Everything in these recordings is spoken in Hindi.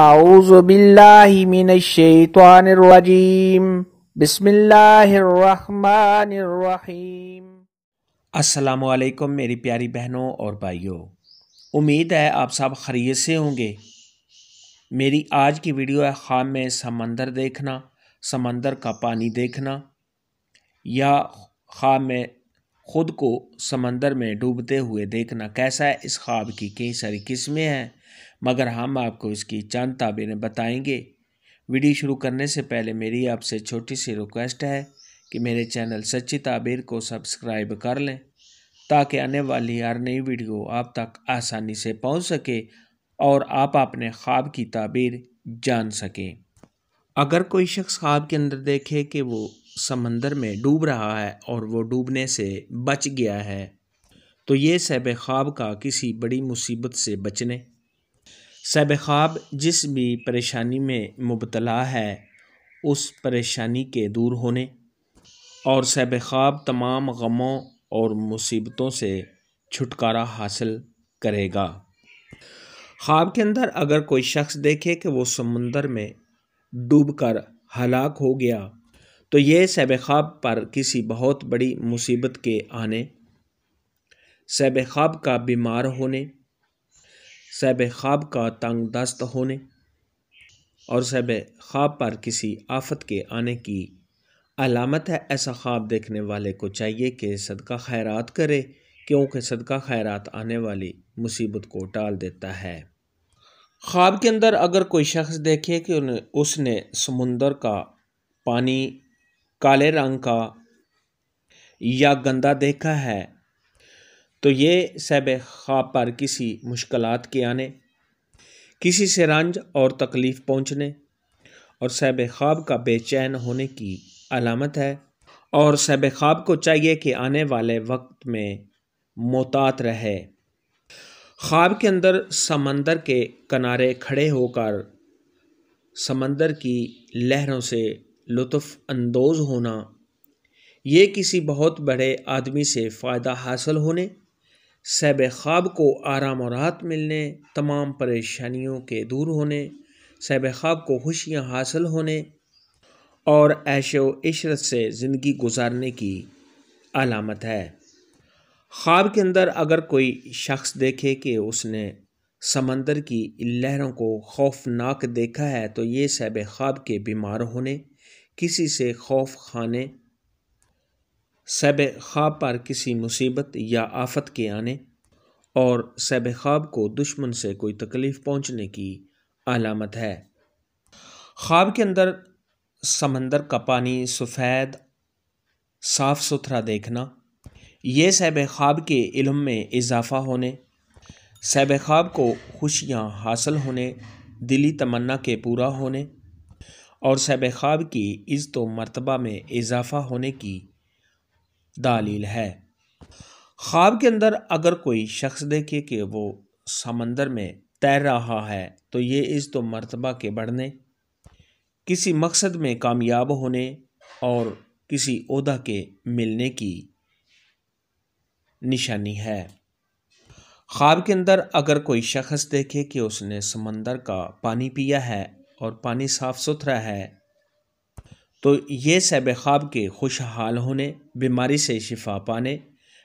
أعوذ بالله من الشيطان الرجيم بسم الله الرحمन अस्सलाम वालेकुम मेरी प्यारी बहनों और भाइयों उम्मीद है आप सब खरीत से होंगे मेरी आज की वीडियो है खाम में समंदर देखना समंदर का पानी देखना या खाम में खुद को समंदर में डूबते हुए देखना कैसा है इस ख्वाब की कई सारी किस्में हैं मगर हम आपको इसकी चंद ताबीरें बताएंगे वीडियो शुरू करने से पहले मेरी आपसे छोटी सी रिक्वेस्ट है कि मेरे चैनल सच्ची ताबीर को सब्सक्राइब कर लें ताकि आने वाली हर नई वीडियो आप तक आसानी से पहुंच सके और आप अपने ख्वाब की ताबीर जान सकें अगर कोई शख्स ख्वाब के अंदर देखे कि वो समंदर में डूब रहा है और वो डूबने से बच गया है तो ये सैब ख्वाब का किसी बड़ी मुसीबत से बचने सैब ख्वाब जिस भी परेशानी में मुबतला है उस परेशानी के दूर होने और सैब ख्वाब तमाम गमों और मुसीबतों से छुटकारा हासिल करेगा ख्वाब के अंदर अगर कोई शख्स देखे कि वो समंदर में डूबकर हलाक हो गया तो ये सैब ख़्वाब पर किसी बहुत बड़ी मुसीबत के आने सैब ख़्वाब का बीमार होने सैब ख़्वाब का तंग दस्त होने और सैब ख़्वाब पर किसी आफत के आने की अलामत है ऐसा ख्वाब देखने वाले को चाहिए कि सदका खैरात करे क्योंकि सदका खैरात आने वाली मुसीबत को टाल देता है ख्वाब के अंदर अगर कोई शख्स देखे कि उसने समुंदर का पानी काले रंग का या गंदा देखा है तो ये सब ख्वाब पर किसी मुश्किल के आने किसी से रंज और तकलीफ़ पहुँचने और सैब ख्वाब का बेचैन होने की अलामत है और सैब ख्वाब को चाहिए कि आने वाले वक्त में मोहतात रहे ख्वाब के अंदर समंदर के किनारे खड़े होकर समंदर की लहरों से लुफानंदोज़ होना ये किसी बहुत बड़े आदमी से फ़ायदा हासिल होने सैब ख्वाब को आराम और राहत मिलने तमाम परेशानियों के दूर होने सैब ख्वाब को खुशियाँ हासिल होने और ऐशो इशरत से ज़िंदगी गुजारने की अलामत है ख्वाब के अंदर अगर कोई शख्स देखे कि उसने समंदर की लहरों को खौफनाक देखा है तो ये सैब ख्वाब के बीमार होने किसी से खौफ खाने सैब ख्वाब पर किसी मुसीबत या आफत के आने और सैब ख्वाब को दुश्मन से कोई तकलीफ़ पहुंचने की अलामत है ख्वाब के अंदर समंदर का पानी सफ़ेद साफ़ सुथरा देखना ये सैब ख़्वाब के इल्म में इजाफ़ा होने सैब ख़्वाब को खुशियाँ हासिल होने दिली तमन्ना के पूरा होने और सैब ख़्वाब की इज़्ज़त तो मरतबा में इजाफ़ा होने की दालील है ख्वाब के अंदर अगर कोई शख्स देखे कि वो समंदर में तैर रहा है तो ये इज़्ज़त तो मरतबा के बढ़ने किसी मकसद में कामयाब होने और किसी उदा के मिलने की निशानी है ख्वाब के अंदर अगर कोई शख्स देखे कि उसने समंदर का पानी पिया है और पानी साफ़ सुथरा है तो ये सैब ख्वाब के खुशहाल होने बीमारी से शिफा पाने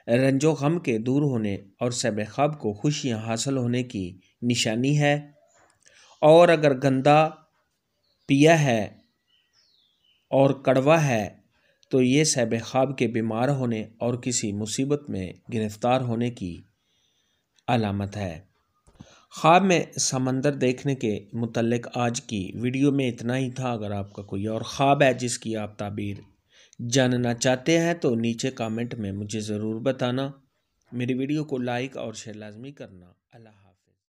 रंजो गम के दूर होने और सैब ख्वाब को खुशियाँ हासिल होने की निशानी है और अगर गंदा पिया है और कड़वा है तो ये सैब ख़्वाब के बीमार होने और किसी मुसीबत में गिरफ़्तार होने की अलामत है ख्वाब में समंदर देखने के मतलब आज की वीडियो में इतना ही था अगर आपका कोई और ख्वाब है जिसकी आप ताबीर जानना चाहते हैं तो नीचे कमेंट में मुझे ज़रूर बताना मेरी वीडियो को लाइक और शेयर लाजमी करना अल्लाह